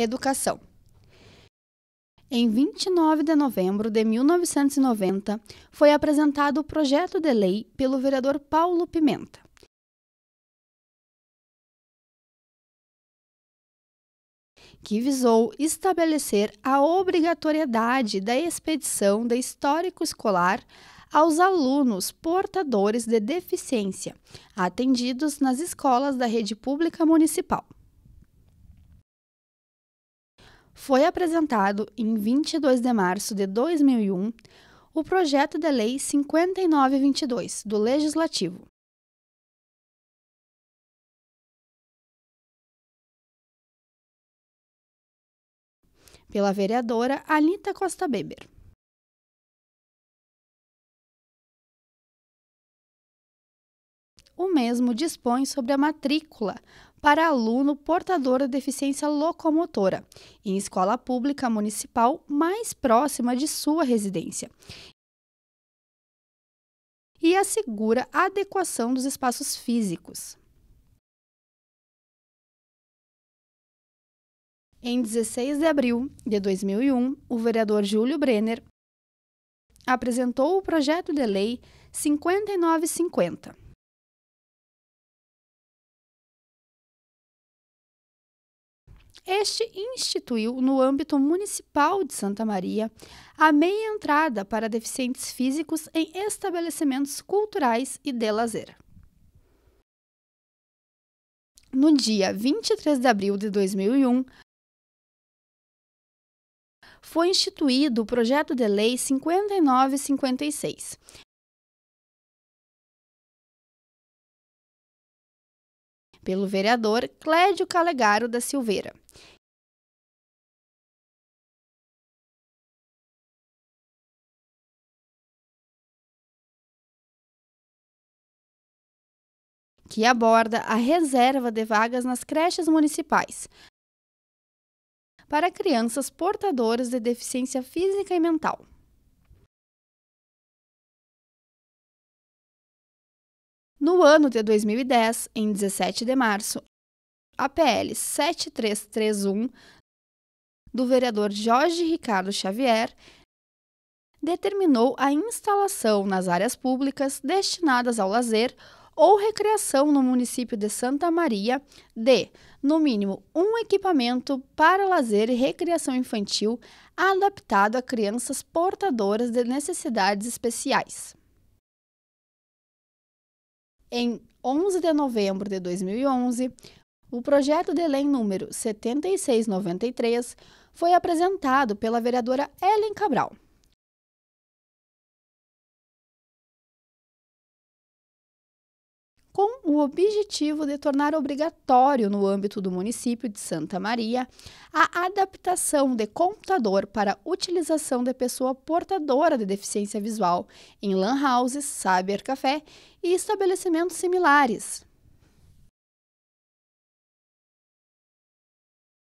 Educação. Em 29 de novembro de 1990, foi apresentado o projeto de lei pelo vereador Paulo Pimenta. que visou estabelecer a obrigatoriedade da expedição de histórico escolar aos alunos portadores de deficiência atendidos nas escolas da rede pública municipal foi apresentado em 22 de março de 2001 o projeto de lei 5922 do legislativo. Pela vereadora Anita Costa Beber. O mesmo dispõe sobre a matrícula para aluno portador de deficiência locomotora, em escola pública municipal mais próxima de sua residência. E assegura a adequação dos espaços físicos. Em 16 de abril de 2001, o vereador Júlio Brenner apresentou o projeto de lei 5950 Este instituiu, no âmbito municipal de Santa Maria, a meia entrada para deficientes físicos em estabelecimentos culturais e de lazer. No dia 23 de abril de 2001, foi instituído o Projeto de Lei 5956, pelo vereador Clédio Calegaro da Silveira. Que aborda a reserva de vagas nas creches municipais para crianças portadoras de deficiência física e mental. No ano de 2010, em 17 de março, a PL 7331 do vereador Jorge Ricardo Xavier determinou a instalação nas áreas públicas destinadas ao lazer ou recreação no município de Santa Maria de, no mínimo, um equipamento para lazer e recreação infantil adaptado a crianças portadoras de necessidades especiais. Em 11 de novembro de 2011, o projeto de lei número 7693 foi apresentado pela vereadora Ellen Cabral. com o objetivo de tornar obrigatório no âmbito do município de Santa Maria a adaptação de computador para utilização de pessoa portadora de deficiência visual em lan houses, café e estabelecimentos similares.